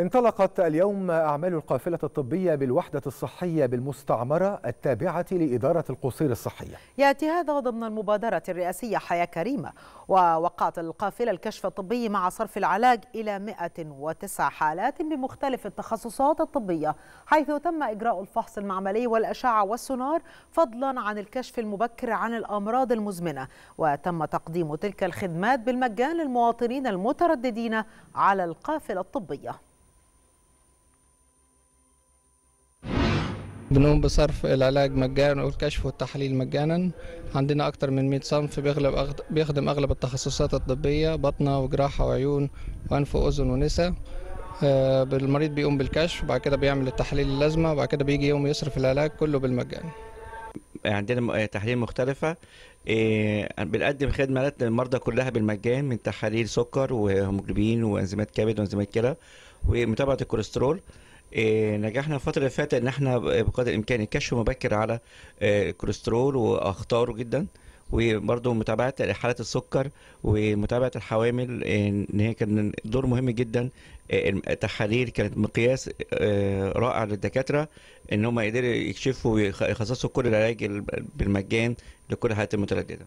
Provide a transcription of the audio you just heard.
انطلقت اليوم أعمال القافلة الطبية بالوحدة الصحية بالمستعمرة التابعة لإدارة القصير الصحية يأتي هذا ضمن المبادرة الرئاسية حياة كريمة ووقعت القافلة الكشف الطبي مع صرف العلاج إلى 109 حالات بمختلف التخصصات الطبية حيث تم إجراء الفحص المعملي والأشعة والسونار فضلا عن الكشف المبكر عن الأمراض المزمنة وتم تقديم تلك الخدمات بالمجان للمواطنين المترددين على القافلة الطبية بنقوم بصرف العلاج مجانا والكشف والتحليل مجانا عندنا أكتر من 100 صنف بيغلب بيخدم أغلب التخصصات الطبية بطنة وجراحة وعيون وأنف وأذن ونسا آه، المريض بيقوم بالكشف وبعد كده بيعمل التحليل اللازمة وبعد كده بيجي يوم يصرف العلاج كله بالمجان عندنا آه، تحاليل مختلفة آه، بنقدم خدمات للمرضى كلها بالمجان من تحاليل سكر وهيموجلوبين وانزيمات كبد وانزيمات كلى ومتابعة الكوليسترول إيه، نجحنا الفتره اللي فاتت ان احنا بقدر الامكان الكشف مبكر على إيه، الكوليسترول واخطاره جدا وبرضه متابعه حالات السكر ومتابعه الحوامل ان هي كان دور مهم جدا إيه، التحاليل كانت مقياس رائع للدكاتره ان هم يقدروا يكشفوا ويخصصوا كل العلاج بالمجان لكل الحالات المتردده